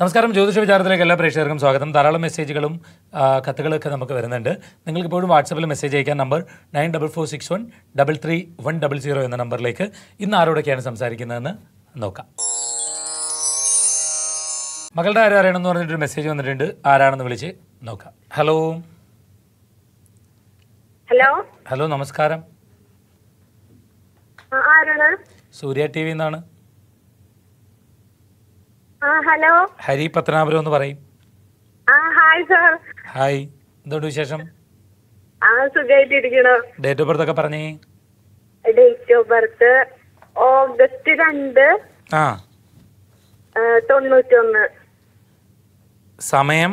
നമസ്കാരം ജ്യോതിഷ വിചാരത്തിലേക്ക് എല്ലാ പ്രേക്ഷകർക്കും സ്വാഗതം ധാരാളം മെസ്സേജുകളും കത്തുകളൊക്കെ നമുക്ക് വരുന്നുണ്ട് നിങ്ങൾക്ക് ഇപ്പോഴും വാട്സപ്പിൽ മെസ്സേജ് അയക്കാൻ number nine double four six one double three one double zero എന്ന നമ്പറിലേക്ക് ഇന്ന് ആരോടൊക്കെയാണ് സംസാരിക്കുന്നതെന്ന് നോക്കാം മകളുടെ ആരും അറിയണമെന്ന് പറഞ്ഞിട്ടൊരു മെസ്സേജ് വന്നിട്ടുണ്ട് ആരാണെന്ന് വിളിച്ച് നോക്കാം ഹലോ ഹലോ ഹലോ നമസ്കാരം സൂര്യ ടി വി എന്നാണ് ഹലോ ഹരി പത്തനാപുരം എന്ന് പറയും ഹായ് സാർ ഹായ് എന്തുകൊണ്ട് വിശേഷം ഡേറ്റ് ഓഫ് ബർത്ത് ഒക്കെ പറഞ്ഞേ ഡേറ്റ് ഓഫ് ബർത്ത് ഓഗസ്റ്റ് രണ്ട് ആ തൊണ്ണൂറ്റൊന്ന് സമയം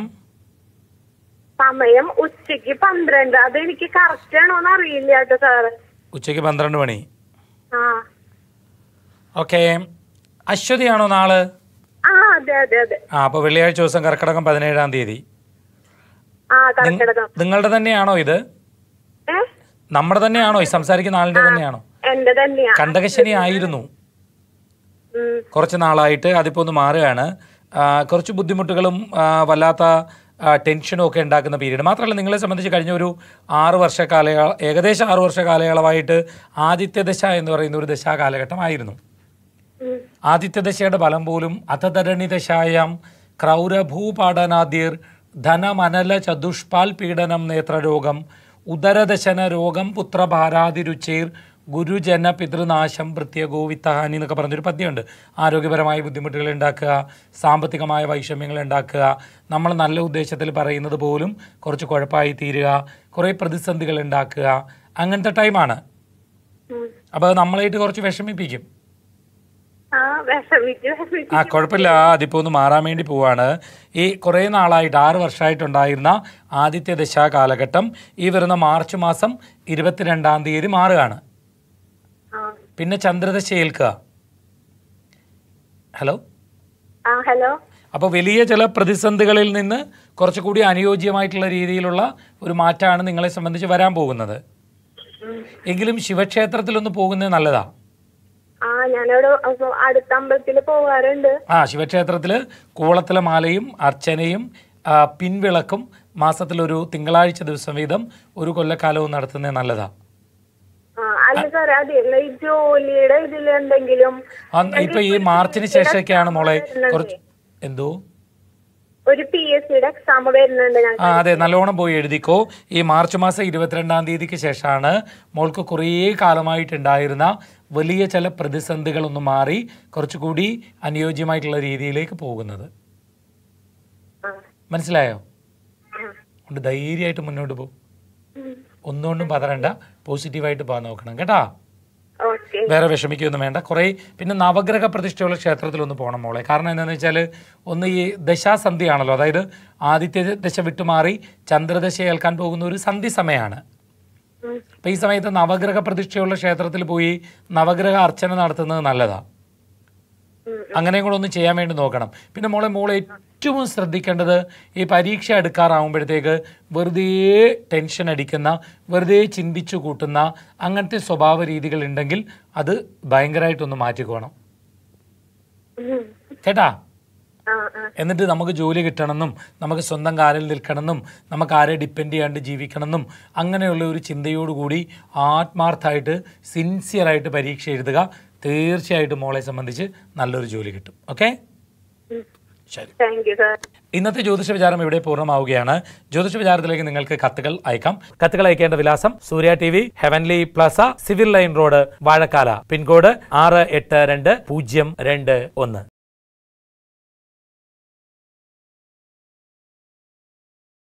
സമയം ഉച്ചക്ക് പന്ത്രണ്ട് അത് കറക്റ്റ് ആണോന്ന് അറിയില്ല കേട്ടോ സാറ് ഉച്ചക്ക് പന്ത്രണ്ട് മണി ഓക്കെ ആണോ നാള് ആ അപ്പൊ വെള്ളിയാഴ്ച ദിവസം കർക്കിടകം പതിനേഴാം തീയതി ആ നിങ്ങളുടെ തന്നെയാണോ ഇത് നമ്മുടെ തന്നെയാണോ ഈ സംസാരിക്കുന്ന ആളിന്റെ തന്നെയാണോ കണ്ടകശനി ആയിരുന്നു കുറച്ച് നാളായിട്ട് അതിപ്പോ ഒന്ന് മാറുകയാണ് കുറച്ച് ബുദ്ധിമുട്ടുകളും വല്ലാത്ത ടെൻഷനും ഒക്കെ ഉണ്ടാക്കുന്ന പീരീഡ് മാത്രമല്ല നിങ്ങളെ സംബന്ധിച്ച് കഴിഞ്ഞ ഒരു ആറ് വർഷ കാലയള ഏകദേശം ആറു വർഷ കാലയളവായിട്ട് ദശ എന്ന് പറയുന്ന ഒരു ദശാ കാലഘട്ടമായിരുന്നു ആദിത്യദശയുടെ ഫലം പോലും അധതരണിദശായാം ക്രൗരഭൂപാടനാദിർ ധനമനല ചതുഷ്പാൽ പീഡനം നേത്രരോഗം ഉദരദശന രോഗം പുത്രഭാരാതിരുച്ചേർ ഗുരുജന പിതൃനാശം പ്രത്യഗോവിത്തഹാനി എന്നൊക്കെ പറഞ്ഞൊരു പദ്യമുണ്ട് ആരോഗ്യപരമായ ബുദ്ധിമുട്ടുകൾ ഉണ്ടാക്കുക സാമ്പത്തികമായ വൈഷമ്യങ്ങൾ ഉണ്ടാക്കുക നമ്മൾ നല്ല ഉദ്ദേശത്തിൽ പറയുന്നത് പോലും കുറച്ച് കുഴപ്പമായി തീരുക കുറേ പ്രതിസന്ധികൾ ഉണ്ടാക്കുക അങ്ങനത്തെ ടൈമാണ് അപ്പോൾ നമ്മളായിട്ട് കുറച്ച് വിഷമിപ്പിക്കും ആ കുഴപ്പമില്ല അതിപ്പോ ഒന്ന് മാറാൻ വേണ്ടി പോവാണ് ഈ കുറെ നാളായിട്ട് ആറ് വർഷമായിട്ടുണ്ടായിരുന്ന ആദിത്യ ദശ കാലഘട്ടം ഈ വരുന്ന മാർച്ച് മാസം ഇരുപത്തിരണ്ടാം തീയതി മാറുകയാണ് പിന്നെ ചന്ദ്രദശ ഏൽക്കുക ഹലോ ഹലോ അപ്പോൾ വലിയ ചില പ്രതിസന്ധികളിൽ നിന്ന് കുറച്ചുകൂടി അനുയോജ്യമായിട്ടുള്ള രീതിയിലുള്ള ഒരു മാറ്റമാണ് നിങ്ങളെ സംബന്ധിച്ച് വരാൻ പോകുന്നത് എങ്കിലും ശിവക്ഷേത്രത്തിലൊന്ന് പോകുന്നത് നല്ലതാണ് ആ ശിവക്ഷേത്രത്തില് കൂളത്തിലെ മാലയും അർച്ചനയും പിൻവിളക്കും മാസത്തിൽ ഒരു തിങ്കളാഴ്ച ദിവസം വീതം ഒരു കൊല്ലക്കാലവും നടത്തുന്നത് നല്ലതാ ഇപ്പൊ ഈ മാർച്ചിന് ശേഷമൊക്കെയാണ് മോളെ കുറച്ച് എന്തോ ഒരു പി എസ് സിയുടെ എക്സാം വരുന്നുണ്ട് ആ അതെ നല്ലോണം പോയി എഴുതിക്കോ ഈ മാർച്ച് മാസം ഇരുപത്തിരണ്ടാം തീയതിക്ക് ശേഷമാണ് മോൾക്ക് കുറേ കാലമായിട്ടുണ്ടായിരുന്ന വലിയ ചില പ്രതിസന്ധികളൊന്ന് മാറി കുറച്ചുകൂടി അനുയോജ്യമായിട്ടുള്ള രീതിയിലേക്ക് പോകുന്നത് മനസ്സിലായോ കൊണ്ട് ധൈര്യമായിട്ട് മുന്നോട്ട് പോകും ഒന്നുകൊണ്ടും പതറണ്ട പോസിറ്റീവായിട്ട് പോകാൻ നോക്കണം കേട്ടാ വേറെ വിഷമിക്കൊന്നും വേണ്ട കുറേ പിന്നെ നവഗ്രഹ പ്രതിഷ്ഠയുള്ള ക്ഷേത്രത്തിലൊന്ന് പോകണം മോളെ കാരണം എന്താണെന്ന് വെച്ചാൽ ഒന്ന് ഈ ദശാസന്ധിയാണല്ലോ അതായത് ആദിത്യ ദശ വിട്ടുമാറി ചന്ദ്രദശ ഏൽക്കാൻ പോകുന്ന ഒരു സന്ധി സമയമാണ് അപ്പൊ ഈ സമയത്ത് നവഗ്രഹ പ്രതിഷ്ഠയുള്ള ക്ഷേത്രത്തിൽ പോയി നവഗ്രഹ അർച്ചന നടത്തുന്നത് നല്ലതാണ് അങ്ങനെയും കൂടെ ഒന്ന് ചെയ്യാൻ വേണ്ടി നോക്കണം പിന്നെ മോളെ മോളെ ഏറ്റവും ശ്രദ്ധിക്കേണ്ടത് ഈ പരീക്ഷ എടുക്കാറാവുമ്പോഴത്തേക്ക് വെറുതെ ടെൻഷൻ അടിക്കുന്ന വെറുതെ ചിന്തിച്ചു കൂട്ടുന്ന അങ്ങനത്തെ സ്വഭാവ രീതികൾ ഉണ്ടെങ്കിൽ അത് ഭയങ്കരമായിട്ടൊന്ന് മാറ്റിക്കോണം കേട്ടാ എന്നിട്ട് നമുക്ക് ജോലി കിട്ടണമെന്നും നമുക്ക് സ്വന്തം കാലിൽ നിൽക്കണമെന്നും നമുക്ക് ആരെ ഡിപ്പെൻഡ് ചെയ്യാണ്ട് ജീവിക്കണമെന്നും അങ്ങനെയുള്ള ഒരു ചിന്തയോടുകൂടി ആത്മാർത്ഥമായിട്ട് സിൻസിയറായിട്ട് പരീക്ഷ എഴുതുക തീർച്ചയായിട്ടും മോളെ സംബന്ധിച്ച് നല്ലൊരു ജോലി കിട്ടും ഓക്കെ ശരി ഇന്നത്തെ ജ്യോതിഷ വിചാരം ഇവിടെ പൂർണ്ണമാവുകയാണ് ജ്യോതിഷ വിചാരത്തിലേക്ക് നിങ്ങൾക്ക് കത്തുകൾ അയക്കാം കത്തുകൾ അയക്കേണ്ട വിലാസം Surya T V heavenly plaza civil line road Vazhakkala pincode ആറ് എട്ട് രണ്ട് പൂജ്യം രണ്ട് ഒന്ന്